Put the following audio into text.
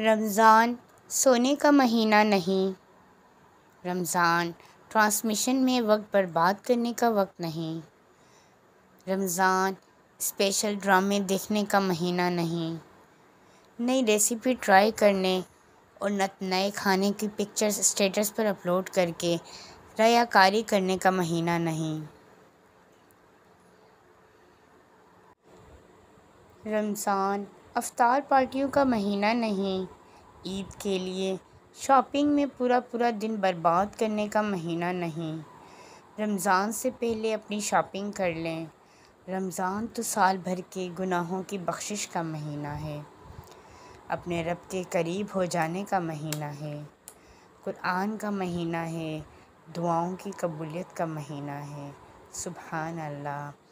रमज़ान सोने का महीना नहीं रमज़ान ट्रांसमिशन में वक्त बर्बाद करने का वक्त नहीं रमज़ान स्पेशल ड्रामे देखने का महीना नहीं नई रेसिपी ट्राई करने और नए खाने की पिक्चर्स स्टेटस पर अपलोड करके रयाकारी करने का महीना नहीं रमज़ान अवतार पार्टियों का महीना नहीं ईद के लिए शॉपिंग में पूरा पूरा दिन बर्बाद करने का महीना नहीं रमज़ान से पहले अपनी शॉपिंग कर लें रमज़ान तो साल भर के गुनाहों की बख्शिश का महीना है अपने रब के करीब हो जाने का महीना है कुरान का महीना है दुआओं की कबूलियत का महीना है सुबहान अल्लाह